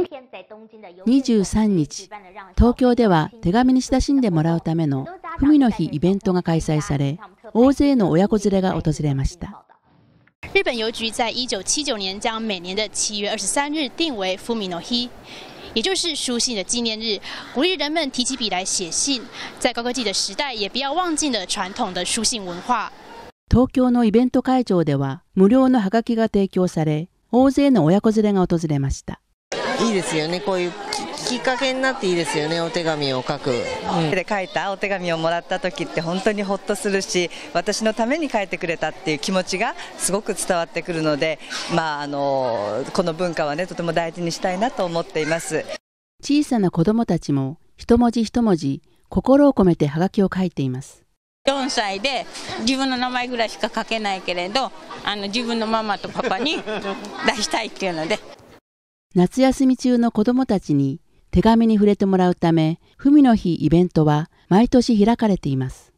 23日、東京では手紙に親しんでもらうための文の日イベントが開催され、大勢の親子連れが訪れました。日本郵局在1979年将每年的7月23日定为“フミの日”，也就是书信的纪念日，鼓励人们提起笔来写信。在高科技的时代，也不要忘记了传统的书信文化。東京のイベント会場では無料のハガキが提供され、大勢の親子連れが訪れました。いいですよねこういうきっかけになっていいですよねお手紙を書く、うん、で書いたお手紙をもらった時って本当にほっとするし私のために書いてくれたっていう気持ちがすごく伝わってくるので、まあ、あのこの文化はねとても大事にしたいなと思っています小さな子どもたちも一文字一文字心を込めてはがきを書いています4歳で自分の名前ぐらいしか書けないけれどあの自分のママとパパに出したいっていうので夏休み中の子どもたちに手紙に触れてもらうため文の日イベントは毎年開かれています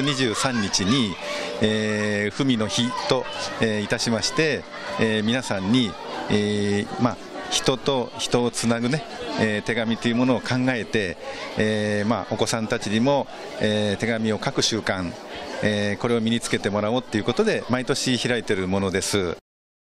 23日に、えー、文の日と、えー、いたしまして、えー、皆さんに、えー、まあ人と人をつなぐね、えー、手紙というものを考えて、えー、まあ、お子さんたちにも、えー、手紙を書く習慣、えこれを身につけてもらおうということで毎年開いているものです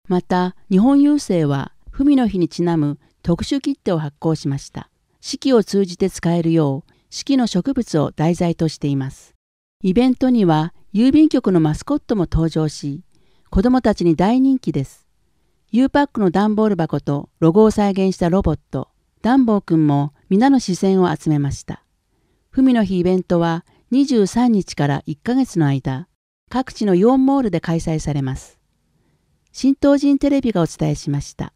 また日本郵政は文の日にちなむ特殊切手を発行しました。四季を通じて使えるよう、四季の植物を題材としています。イベントには郵便局のマスコットも登場し、子供たちに大人気です。U パックの段ボール箱とロゴを再現したロボット、ダンボーくんも皆の視線を集めました。文の日イベントは23日から1ヶ月の間、各地のイオンモールで開催されます。新東人テレビがお伝えしました。